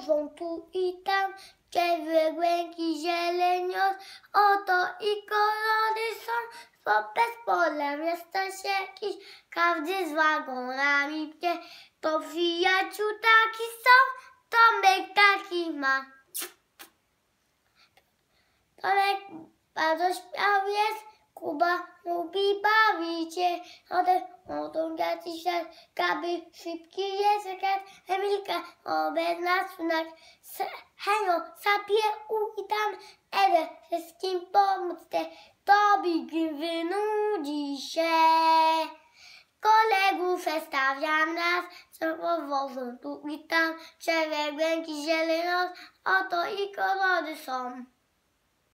chodzą tu i tam, Czerwy, błęki, zielenios, oto i kolory są. Popes polem jesteś jakiś, każdy z wagonami pnie. To przyjaciół taki są, Tomek taki ma. Tomek bardzo śmiał jest, Kuba lubi adı Odun geçişler Gabi şüpki yesekat Emilika o bezler sunak Heno sapie u idam Ede wszystkim pomóc pomóżcie tobi, gdy wynudzi się Kolegów przestawiam nas, co powodzą tu i tam, przebiegłem ki zielonos, oto i kolory są.